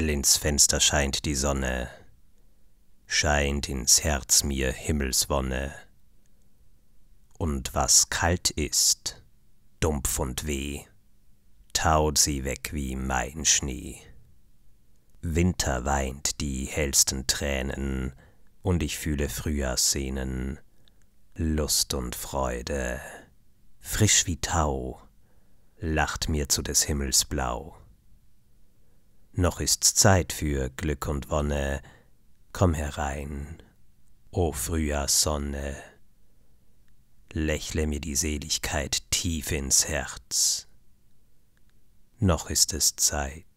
Hell ins Fenster scheint die Sonne, scheint ins Herz mir Himmelswonne. Und was kalt ist, dumpf und weh, taut sie weg wie mein Schnee. Winter weint die hellsten Tränen, und ich fühle Frühjahrssehnen, Lust und Freude, frisch wie Tau, lacht mir zu des Himmels Blau noch ist's Zeit für Glück und Wonne, komm herein, o Frühjahrssonne, lächle mir die Seligkeit tief ins Herz, noch ist es Zeit.